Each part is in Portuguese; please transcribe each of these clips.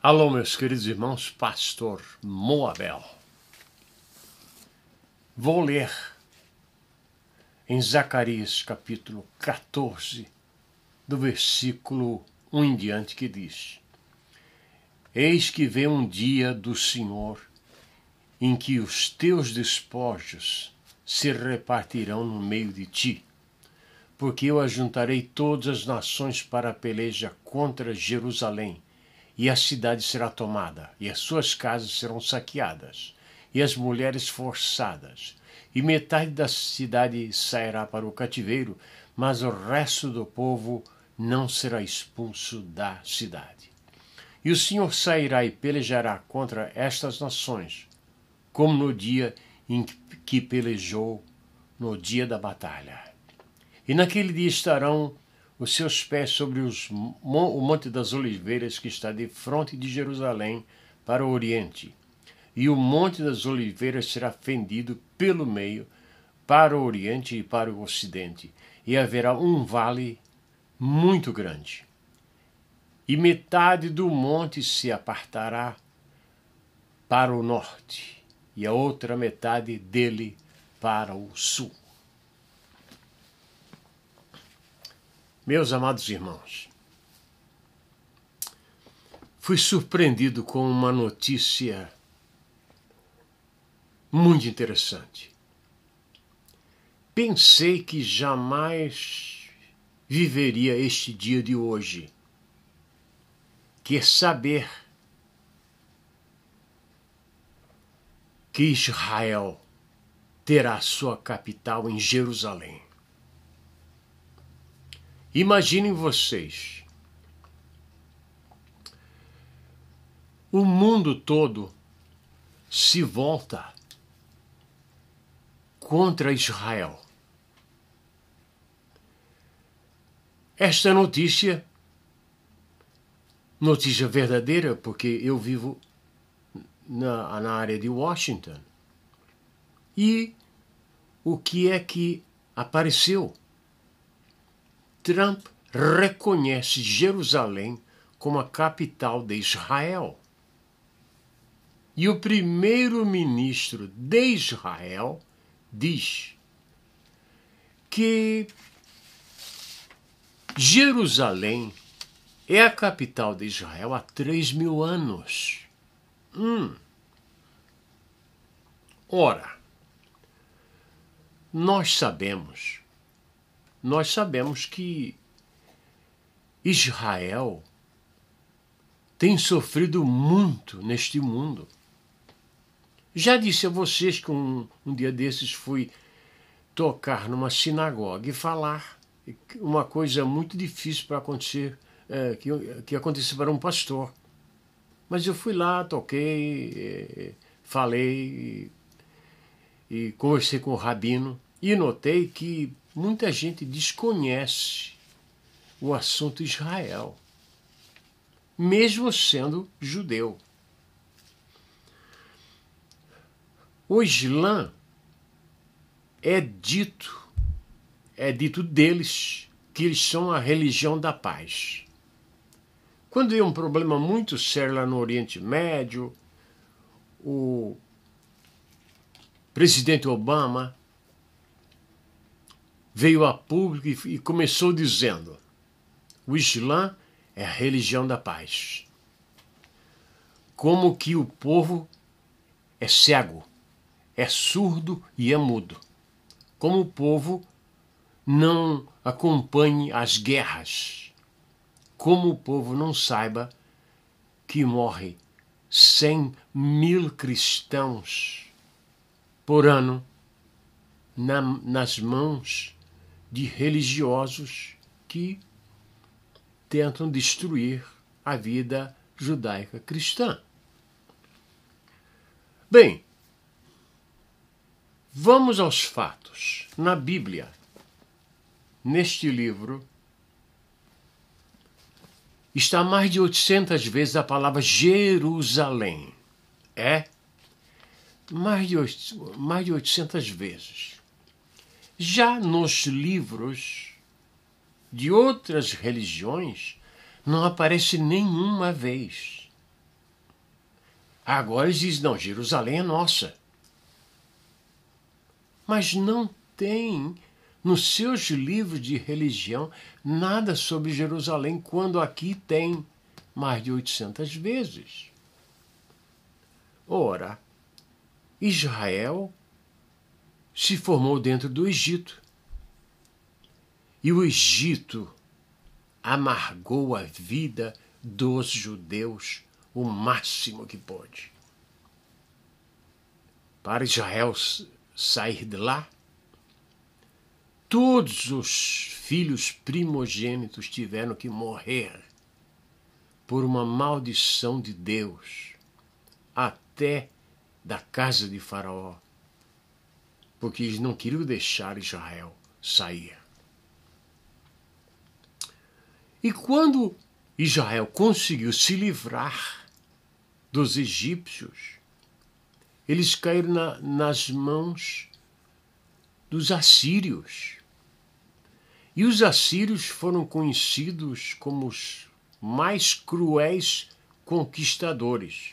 Alô, meus queridos irmãos, pastor Moabel. Vou ler em Zacarias capítulo 14, do versículo 1 em diante, que diz: Eis que vem um dia do Senhor em que os teus despojos se repartirão no meio de ti, porque eu ajuntarei todas as nações para a peleja contra Jerusalém e a cidade será tomada, e as suas casas serão saqueadas, e as mulheres forçadas, e metade da cidade sairá para o cativeiro, mas o resto do povo não será expulso da cidade. E o Senhor sairá e pelejará contra estas nações, como no dia em que pelejou no dia da batalha. E naquele dia estarão os seus pés sobre os, o Monte das Oliveiras que está de frente de Jerusalém para o oriente. E o Monte das Oliveiras será fendido pelo meio para o oriente e para o ocidente, e haverá um vale muito grande. E metade do monte se apartará para o norte, e a outra metade dele para o sul. Meus amados irmãos, fui surpreendido com uma notícia muito interessante. Pensei que jamais viveria este dia de hoje, quer saber que Israel terá sua capital em Jerusalém. Imaginem vocês. O mundo todo se volta contra Israel. Esta notícia, notícia verdadeira, porque eu vivo na, na área de Washington. E o que é que apareceu? Trump reconhece Jerusalém como a capital de Israel. E o primeiro-ministro de Israel diz que Jerusalém é a capital de Israel há três mil anos. Hum. Ora, nós sabemos nós sabemos que Israel tem sofrido muito neste mundo. Já disse a vocês que um, um dia desses fui tocar numa sinagoga e falar uma coisa muito difícil para acontecer, é, que, que aconteceu para um pastor. Mas eu fui lá, toquei, é, é, falei e, e conversei com o rabino e notei que muita gente desconhece o assunto Israel, mesmo sendo judeu. O Islã é dito, é dito deles que eles são a religião da paz. Quando é um problema muito sério lá no Oriente Médio, o presidente Obama veio a público e começou dizendo: O Islã é a religião da paz. Como que o povo é cego, é surdo e é mudo. Como o povo não acompanhe as guerras. Como o povo não saiba que morre cem mil cristãos por ano na, nas mãos de religiosos que tentam destruir a vida judaica cristã. Bem, vamos aos fatos. Na Bíblia, neste livro, está mais de 800 vezes a palavra Jerusalém. É mais de, mais de 800 vezes. Já nos livros de outras religiões não aparece nenhuma vez. Agora eles dizem, não, Jerusalém é nossa. Mas não tem nos seus livros de religião nada sobre Jerusalém, quando aqui tem mais de 800 vezes. Ora, Israel se formou dentro do Egito. E o Egito amargou a vida dos judeus o máximo que pôde. Para Israel sair de lá, todos os filhos primogênitos tiveram que morrer por uma maldição de Deus, até da casa de Faraó, porque eles não queriam deixar Israel sair. E quando Israel conseguiu se livrar dos egípcios, eles caíram na, nas mãos dos assírios. E os assírios foram conhecidos como os mais cruéis conquistadores.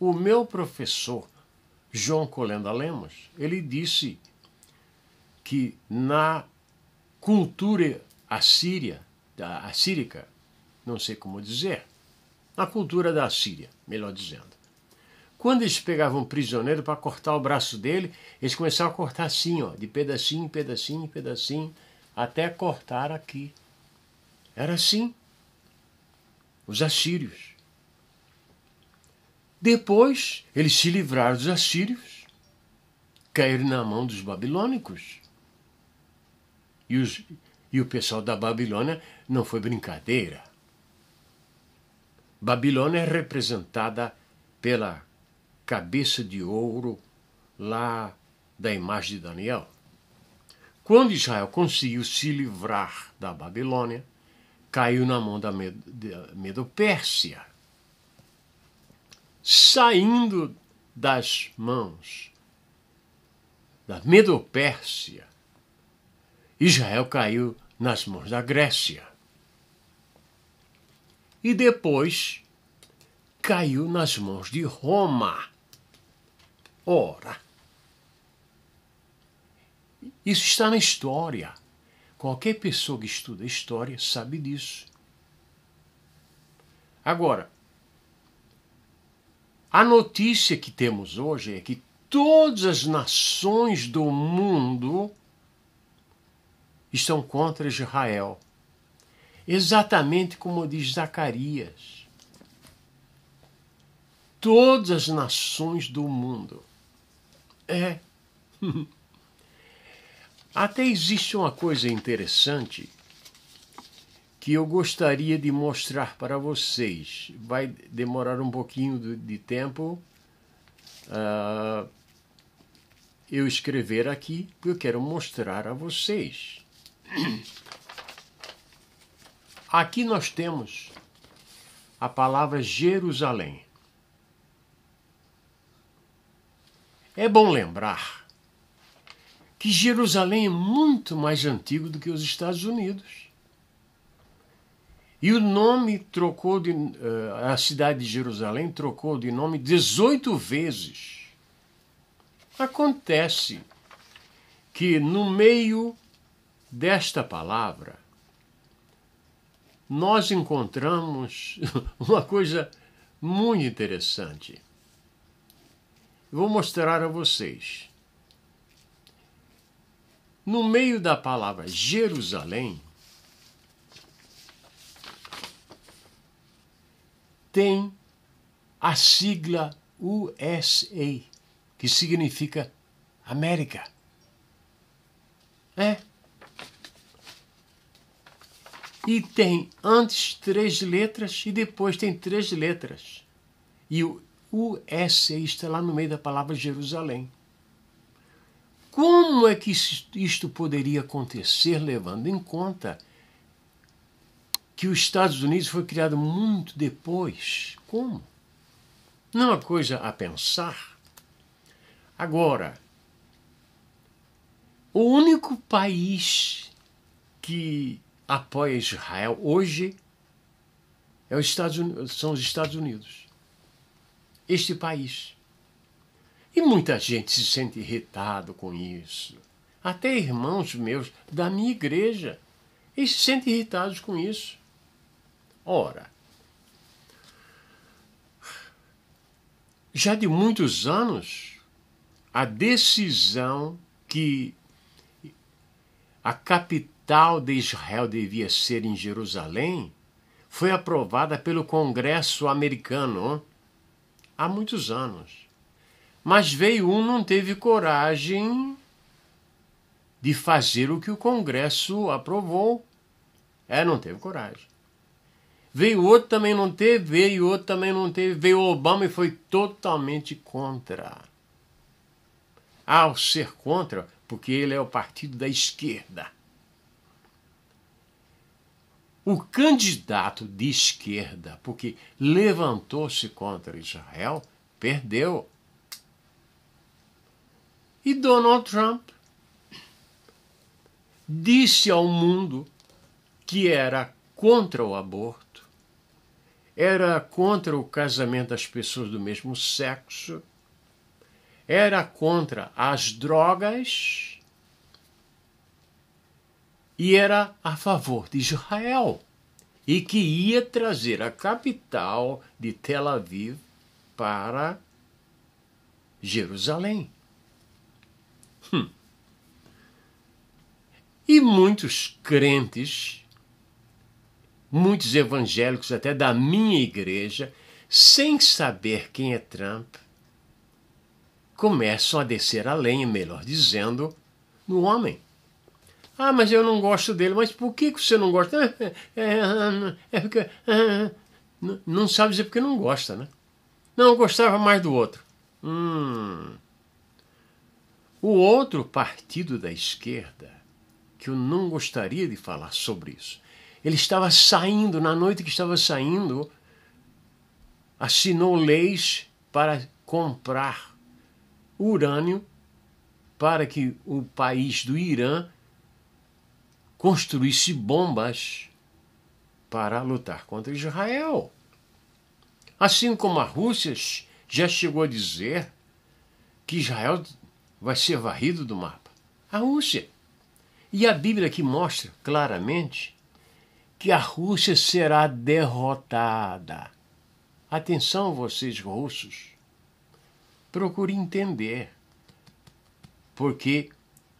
O meu professor João Colenda Lemos, ele disse que na cultura assíria, da assírica, não sei como dizer, na cultura da Assíria, melhor dizendo. Quando eles pegavam um prisioneiro para cortar o braço dele, eles começavam a cortar assim, ó, de pedacinho, pedacinho, pedacinho, até cortar aqui. Era assim. Os assírios. Depois, eles se livraram dos assírios, caíram na mão dos babilônicos. E, os, e o pessoal da Babilônia não foi brincadeira. Babilônia é representada pela cabeça de ouro lá da imagem de Daniel. Quando Israel conseguiu se livrar da Babilônia, caiu na mão da Medo-Pérsia saindo das mãos da Medopérsia, Israel caiu nas mãos da Grécia. E depois caiu nas mãos de Roma. Ora, isso está na história. Qualquer pessoa que estuda história sabe disso. Agora, a notícia que temos hoje é que todas as nações do mundo estão contra Israel. Exatamente como diz Zacarias. Todas as nações do mundo. É. Até existe uma coisa interessante que eu gostaria de mostrar para vocês. Vai demorar um pouquinho de, de tempo uh, eu escrever aqui, porque eu quero mostrar a vocês. Aqui nós temos a palavra Jerusalém. É bom lembrar que Jerusalém é muito mais antigo do que os Estados Unidos. E o nome trocou de. Eh, a cidade de Jerusalém trocou de nome 18 vezes. Acontece que no meio desta palavra nós encontramos uma coisa muito interessante. Vou mostrar a vocês. No meio da palavra Jerusalém, tem a sigla USA, que significa América. É. E tem antes três letras e depois tem três letras. E o USA está lá no meio da palavra Jerusalém. Como é que isto poderia acontecer levando em conta que os Estados Unidos foi criado muito depois. Como? Não é uma coisa a pensar. Agora, o único país que apoia Israel hoje é os Estados Unidos, são os Estados Unidos. Este país. E muita gente se sente irritado com isso. Até irmãos meus da minha igreja, se sentem irritados com isso. Ora, já de muitos anos, a decisão que a capital de Israel devia ser em Jerusalém foi aprovada pelo Congresso americano há muitos anos. Mas veio um não teve coragem de fazer o que o Congresso aprovou. É, não teve coragem. Veio outro, também não teve, veio outro, também não teve, veio Obama e foi totalmente contra. Ao ser contra, porque ele é o partido da esquerda. O candidato de esquerda, porque levantou-se contra Israel, perdeu. E Donald Trump disse ao mundo que era contra o aborto era contra o casamento das pessoas do mesmo sexo, era contra as drogas e era a favor de Israel e que ia trazer a capital de Tel Aviv para Jerusalém. Hum. E muitos crentes muitos evangélicos, até da minha igreja, sem saber quem é Trump, começam a descer a lenha, melhor dizendo, no homem. Ah, mas eu não gosto dele. Mas por que você não gosta? É, é, é, porque. É, não sabe dizer porque não gosta, né? Não, eu gostava mais do outro. Hum. O outro partido da esquerda, que eu não gostaria de falar sobre isso, ele estava saindo, na noite que estava saindo, assinou leis para comprar urânio para que o país do Irã construísse bombas para lutar contra Israel. Assim como a Rússia já chegou a dizer que Israel vai ser varrido do mapa. A Rússia. E a Bíblia que mostra claramente que a Rússia será derrotada. Atenção, vocês russos. Procure entender, porque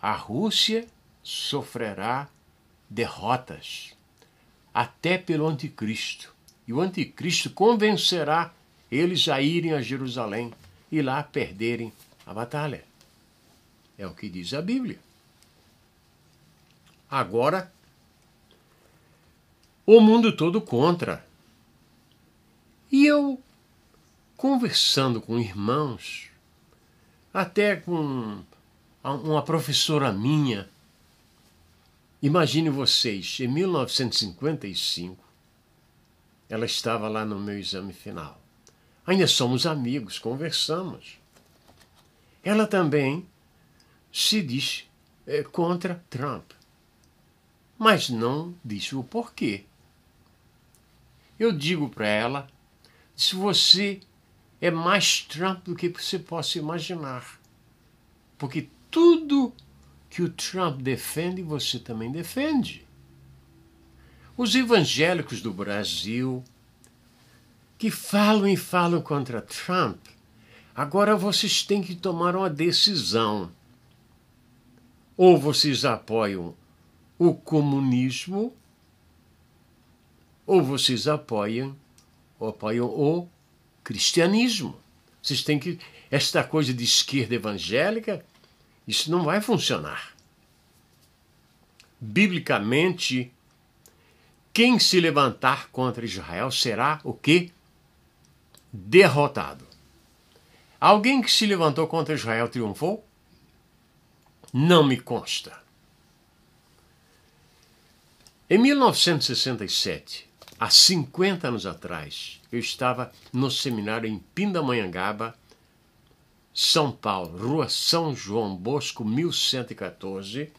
a Rússia sofrerá derrotas até pelo anticristo. E o anticristo convencerá eles a irem a Jerusalém e lá perderem a batalha. É o que diz a Bíblia. Agora, o mundo todo contra. E eu, conversando com irmãos, até com uma professora minha, imagine vocês, em 1955, ela estava lá no meu exame final. Ainda somos amigos, conversamos. Ela também se diz eh, contra Trump, mas não diz o porquê. Eu digo para ela: se você é mais Trump do que você possa imaginar. Porque tudo que o Trump defende, você também defende. Os evangélicos do Brasil, que falam e falam contra Trump, agora vocês têm que tomar uma decisão. Ou vocês apoiam o comunismo ou vocês apoiam, ou apoiam o cristianismo. Vocês têm que. Esta coisa de esquerda evangélica, isso não vai funcionar. Biblicamente, quem se levantar contra Israel será o quê? Derrotado. Alguém que se levantou contra Israel triunfou? Não me consta. Em 1967, Há 50 anos atrás, eu estava no seminário em Pindamonhangaba, São Paulo, Rua São João Bosco, 1114,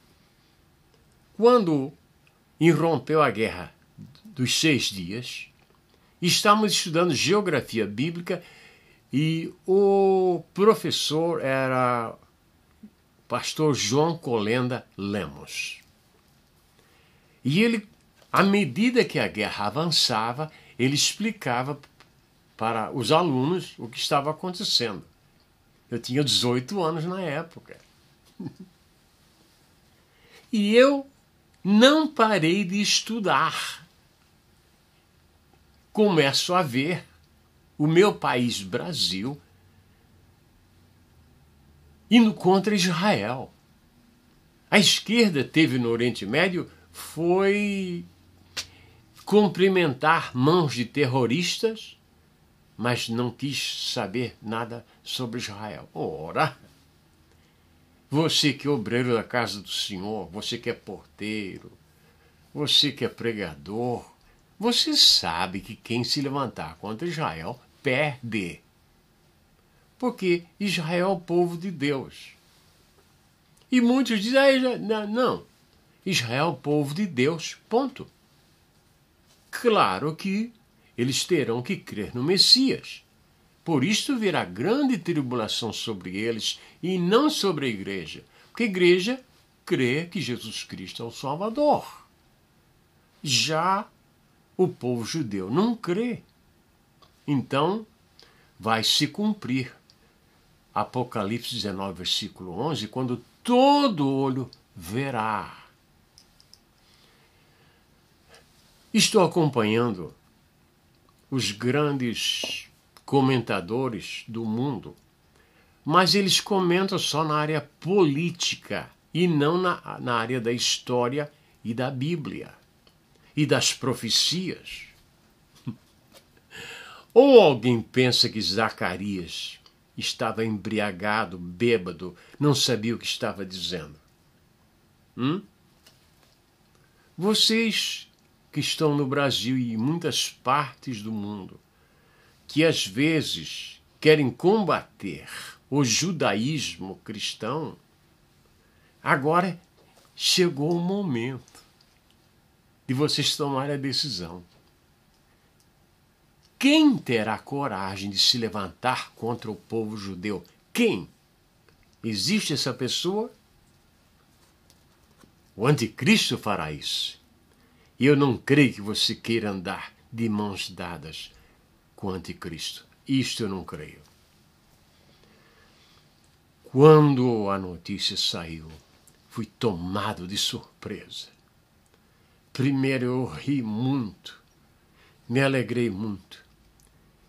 quando irrompeu a guerra dos seis dias. Estávamos estudando geografia bíblica e o professor era pastor João Colenda Lemos. E ele à medida que a guerra avançava, ele explicava para os alunos o que estava acontecendo. Eu tinha 18 anos na época. e eu não parei de estudar. Começo a ver o meu país, Brasil, indo contra Israel. A esquerda teve no Oriente Médio foi cumprimentar mãos de terroristas, mas não quis saber nada sobre Israel. Ora! Você que é obreiro da casa do Senhor, você que é porteiro, você que é pregador, você sabe que quem se levantar contra Israel perde. Porque Israel é o povo de Deus. E muitos dizem, ah, não, Israel é o povo de Deus, ponto. Claro que eles terão que crer no Messias. Por isto virá grande tribulação sobre eles e não sobre a igreja, porque a igreja crê que Jesus Cristo é o Salvador. Já o povo judeu não crê. Então, vai se cumprir Apocalipse 19, versículo 11, quando todo olho verá Estou acompanhando os grandes comentadores do mundo, mas eles comentam só na área política e não na, na área da história e da Bíblia e das profecias. Ou alguém pensa que Zacarias estava embriagado, bêbado, não sabia o que estava dizendo? Hum? Vocês que estão no Brasil e em muitas partes do mundo, que às vezes querem combater o judaísmo cristão, agora chegou o momento de vocês tomarem a decisão. Quem terá coragem de se levantar contra o povo judeu? Quem? Existe essa pessoa? O anticristo fará isso. E eu não creio que você queira andar de mãos dadas com o anticristo. Isto eu não creio. Quando a notícia saiu, fui tomado de surpresa. Primeiro eu ri muito, me alegrei muito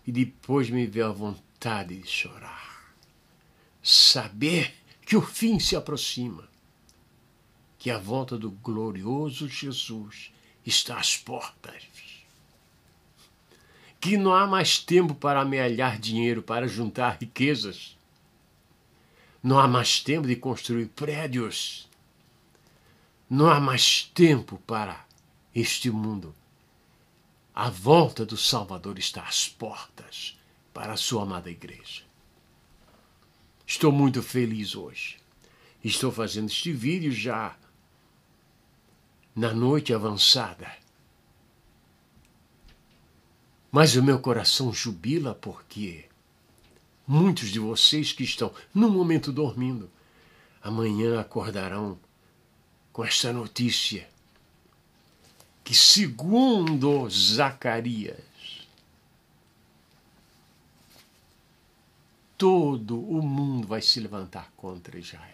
e depois me veio a vontade de chorar. Saber que o fim se aproxima, que a volta do glorioso Jesus está às portas. Que não há mais tempo para amealhar dinheiro, para juntar riquezas. Não há mais tempo de construir prédios. Não há mais tempo para este mundo. A volta do Salvador está às portas para a sua amada igreja. Estou muito feliz hoje. Estou fazendo este vídeo já na noite avançada. Mas o meu coração jubila porque muitos de vocês que estão no momento dormindo, amanhã acordarão com esta notícia que segundo Zacarias todo o mundo vai se levantar contra Israel.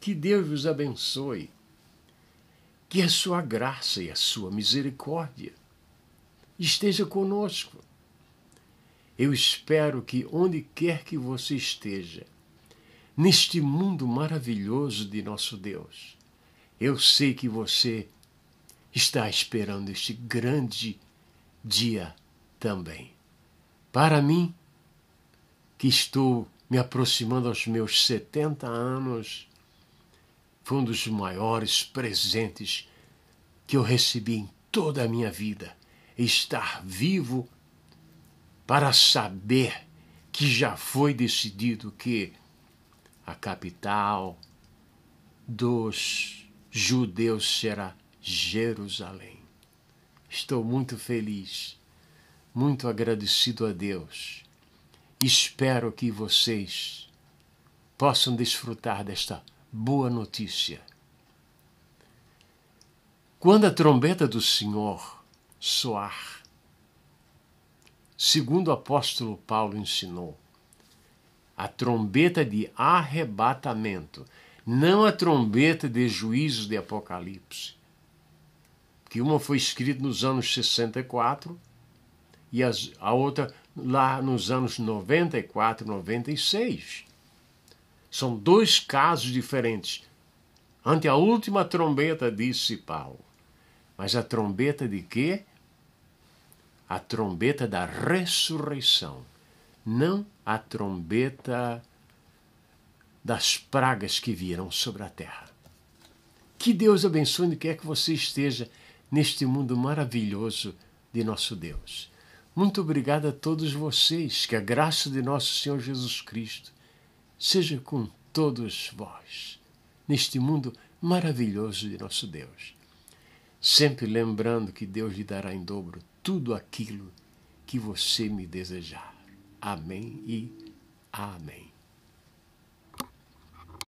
Que Deus os abençoe que a sua graça e a sua misericórdia esteja conosco. Eu espero que onde quer que você esteja, neste mundo maravilhoso de nosso Deus, eu sei que você está esperando este grande dia também. Para mim, que estou me aproximando aos meus 70 anos, foi um dos maiores presentes que eu recebi em toda a minha vida. Estar vivo para saber que já foi decidido que a capital dos judeus será Jerusalém. Estou muito feliz, muito agradecido a Deus. Espero que vocês possam desfrutar desta boa notícia. Quando a trombeta do Senhor soar, segundo o apóstolo Paulo ensinou, a trombeta de arrebatamento, não a trombeta de juízo de Apocalipse, que uma foi escrita nos anos 64 e a outra lá nos anos 94, 96. São dois casos diferentes. Ante a última trombeta, disse Paulo. Mas a trombeta de quê? A trombeta da ressurreição, não a trombeta das pragas que virão sobre a terra. Que Deus abençoe onde quer que você esteja neste mundo maravilhoso de nosso Deus. Muito obrigado a todos vocês, que a graça de nosso Senhor Jesus Cristo seja com todos vós, neste mundo maravilhoso de nosso Deus. Sempre lembrando que Deus lhe dará em dobro tudo aquilo que você me desejar. Amém e amém.